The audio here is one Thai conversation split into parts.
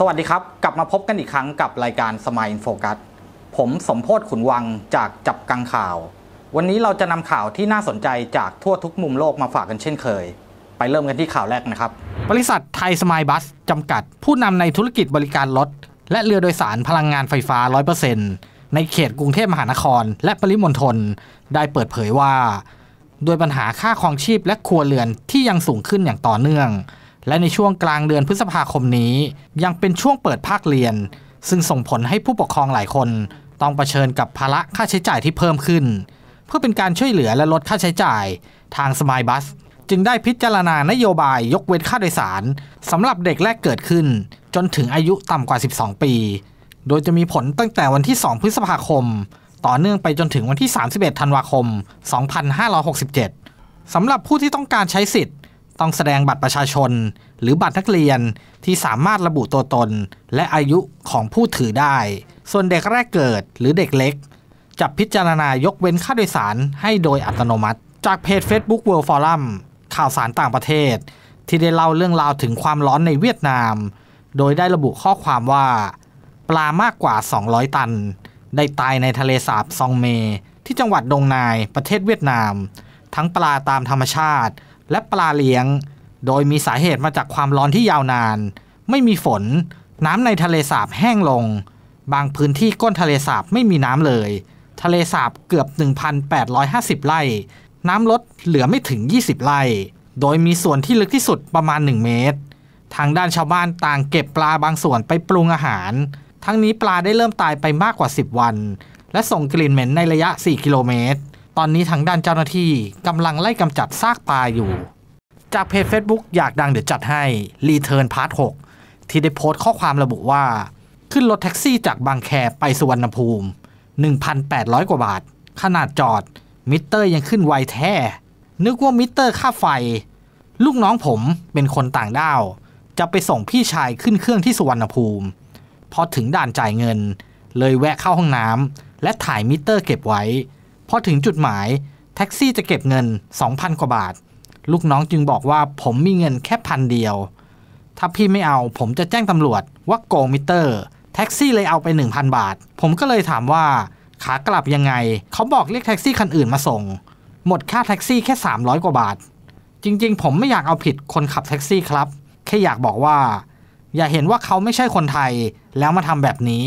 สวัสดีครับ กลับมาพบกันอีกครั้งกับรายการสมัยโฟกัส ผมสมโพศขุนวังจากจับกังข่าว วันนี้เราจะนำข่าวที่น่าสนใจจากทั่วทุกมุมโลกมาฝากกันเช่นเคย ไปเริ่มกันที่ข่าวแรกนะครับบริษัทไทยสมายบัสจำกัดผู้นำในธุรกิจบริการรถและเรือโดยสารพลังงานไฟฟ้า 100%ในเขตกรุงเทพมหานครและปริมณฑลได้เปิดเผยว่าโดยปัญหาค่าครองชีพและครัวเรือนที่ยังสูงขึ้นอย่างต่อเนื่องและในช่วงกลางเดือนพฤษภาคมนี้ ยังเป็นช่วงเปิดภาคเรียน ซึ่งส่งผลให้ผู้ปกครองหลายคน ต้องเผชิญกับภาระค่าใช้จ่ายที่เพิ่มขึ้น เพื่อเป็นการช่วยเหลือและลดค่าใช้จ่าย ทางสมายบัส จึงได้พิจารณานโยบายยกเว้นค่าโดยสาร สำหรับเด็กแรกเกิดขึ้น จนถึงอายุต่ำกว่า 12 ปี โดยจะมีผลตั้งแต่วันที่ 2 พฤษภาคม ต่อเนื่องไปจนถึงวันที่ 31 ธันวาคม 2567 สำหรับผู้ที่ต้องการใช้สิทธิ์ต้องแสดงบัตรประชาชน หรือบัตรนักเรียนที่สามารถระบุตัวตนและอายุของผู้ถือได้ ส่วนเด็กแรกเกิดหรือเด็กเล็กจะพิจารณายกเว้นค่าโดยสารให้โดยอัตโนมัติ จากเพจ Facebook World Forum ข่าวสารต่างประเทศ ที่ได้เล่าเรื่องราวถึงความร้อนในเวียดนาม โดยได้ระบุข้อความว่า ปลามากกว่า 200 ตันได้ตายในทะเลสาบซองเมที่จังหวัดดงนายประเทศเวียดนาม ทั้งปลาตามธรรมชาติและปลาเลี้ยง โดยมีสาเหตุมาจากความร้อนที่ยาวนาน ไม่มีฝน น้ำในทะเลสาบแห้งลง บางพื้นที่ก้นทะเลสาบไม่มีน้ำเลย ทะเลสาบเกือบ 1,850ไร่น้ำลดเหลือไม่ถึง 20ไร่โดยมีส่วนที่ลึกที่สุดประมาณ 1 เมตร ทางด้านชาวบ้านต่างเก็บปลาบางส่วนไปปรุงอาหาร ทั้งนี้ปลาได้เริ่มตายไปมากกว่า 10 วัน และส่งกลิ่นเหม็นในระยะ 4 กิโลเมตรตอนนี้ทางด้านเจ้าหน้าที่กำลังไล่กำจัดซากปลาอยู่ จากเพจ Facebook อยากดังเดี๋ยวจัดให้รีเทิร์นพาร์ท6ที่ได้โพสต์ข้อความระบุว่า ขึ้นรถแท็กซี่จากบางแคไปสุวรรณภูมิ 1,800 กว่าบาท ขนาดจอด มิเตอร์ยังขึ้นไวแท้ นึกว่ามิเตอร์ค่าไฟ ลูกน้องผมเป็นคนต่างด้าว จะไปส่งพี่ชายขึ้นเครื่องที่สุวรรณภูมิพอถึงด่านจ่ายเงิน เลยแวะเข้าห้องน้ำและถ่ายมิเตอร์เก็บไว้พอถึงจุดหมาย แท็กซี่จะเก็บเงิน 2,000 กว่าบาท ลูกน้องจึงบอกว่าผมมีเงินแค่พันเดียว ถ้าพี่ไม่เอาผมจะแจ้งตำรวจว่าโกงมิเตอร์ แท็กซี่เลยเอาไป 1,000 บาท ผมก็เลยถามว่า ขากลับยังไง เขาบอกเรียกแท็กซี่คันอื่นมาส่ง หมดค่าแท็กซี่แค่ 300 กว่าบาท จริง ๆ ผมไม่อยากเอาผิดคนขับแท็กซี่ครับแค่อยากบอกว่า อย่าเห็นว่าเขาไม่ใช่คนไทย แล้วมาทำแบบนี้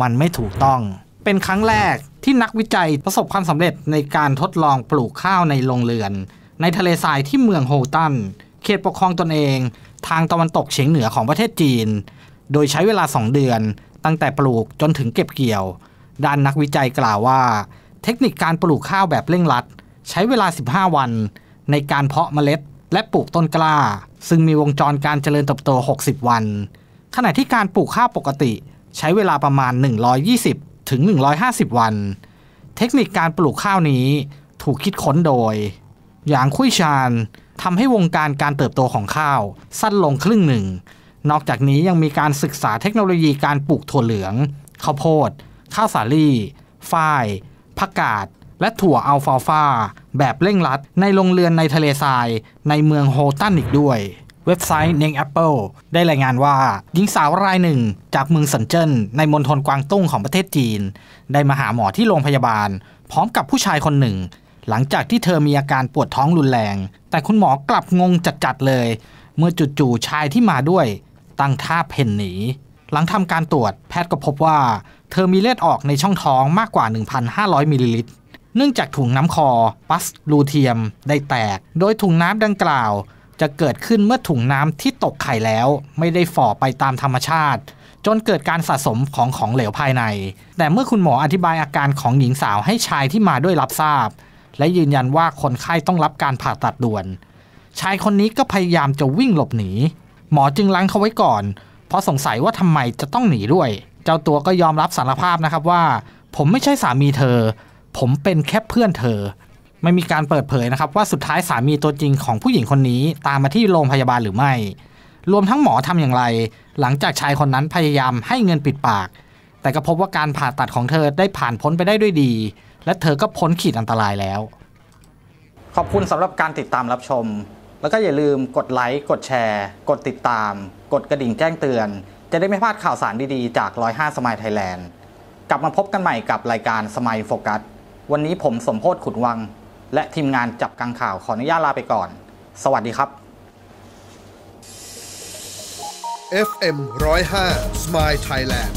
มันไม่ถูกต้อง เป็นครั้งแรกที่นักวิจัยประสบความสำเร็จในการทดลองปลูกข้าวในโรงเรือน ในทะเลทรายที่เมืองโฮตันเขตปกครองตนเอง ทางตะวันตกเฉียงเหนือของประเทศจีน โดยใช้เวลา 2 เดือน ตั้งแต่ปลูกจนถึงเก็บเกี่ยว ด้านนักวิจัยกล่าวว่า เทคนิคการปลูกข้าวแบบเร่งรัด ใช้เวลา 15 วัน ในการเพราะเมล็ด และปลูกต้นกล้า ซึ่งมีวงจรการเจริญเติบโต 60 วัน ขณะที่การปลูกข้าวปกติใช้เวลาประมาณ 120ถึง 150 วัน เทคนิคการปลูกข้าวนี้ถูกคิดค้นโดย อย่างคุยชาญทำให้วงการการเติบโตของข้าวสั้นลงครึ่งหนึ่ง นอกจากนี้ยังมีการศึกษาเทคโนโลยีการปลูกถั่วเหลืองข้าวโพดข้าวสาลี่ฝ้ายผักกาดและถั่วอัลฟาฟาแบบเร่งรัดในโรงเรือนในทะเลทราย ในเมืองโฮตันอีกด้วยเว็บไซต์เนงแอปเปิลได้รายงานว่า หญิงสาวรายหนึ่ง จากเมืองสันเจิ้น ในมณฑลกวางตุ้งของประเทศจีน ได้มาหาหมอที่โรงพยาบาล พร้อมกับผู้ชายคนหนึ่ง หลังจากที่เธอมีอาการปวดท้องรุนแรง แต่คุณหมอกลับงงจัดๆเลย เมื่อจู่ๆชายที่มาด้วย ตั้งท่าเพ่นหนี หลังทำการตรวจแพทย์ก็พบว่า เธอมีเลือดออกในช่องท้องมากกว่า 1,500มิลลิลิตรเนื่องจากถุงน้ำคอปัสลูเทียม ได้แตก โดยถุงน้ำดังกล่าวจะเกิดขึ้นเมื่อถุงน้ำที่ตกไข่แล้ว ไม่ได้ฝ่อไปตามธรรมชาติ จนเกิดการสะสมของของเหลวภายใน แต่เมื่อคุณหมออธิบายอาการของหญิงสาวให้ชายที่มาด้วยรับทราบ และยืนยันว่าคนไข้ต้องรับการผ่าตัดด่วน ชายคนนี้ก็พยายามจะวิ่งหลบหนี หมอจึงลังเขาไว้ก่อน เพราะสงสัยว่าทำไมจะต้องหนีด้วย เจ้าตัวก็ยอมรับสารภาพนะครับว่า ผมไม่ใช่สามีเธอ ผมเป็นแค่เพื่อนเธอไม่มีการเปิดเผยนะครับว่าสุดท้ายสามีตัวจริงของผู้หญิงคนนี้ตามมาที่โรงพยาบาลหรือไม่ รวมทั้งหมอทำอย่างไร หลังจากชายคนนั้นพยายามให้เงินปิดปาก แต่ก็พบว่าการผ่าตัดของเธอได้ผ่านพ้นไปได้ด้วยดี และเธอก็พ้นขีดอันตรายแล้ว ขอบคุณสำหรับการติดตามรับชม แล้วก็อย่าลืมกดไลค์ กดแชร์ กดติดตาม กดกระดิ่งแจ้งเตือน จะได้ไม่พลาดข่าวสารดีๆจาก105สมัยไทยแลนด์ กลับมาพบกันใหม่กับรายการสมัยโฟกัส วันนี้ผมสมโพศขุนวังและทีมงานจับกังข่าวขออนุญาตลาไปก่อน สวัสดีครับ FM 105 Smile Thailand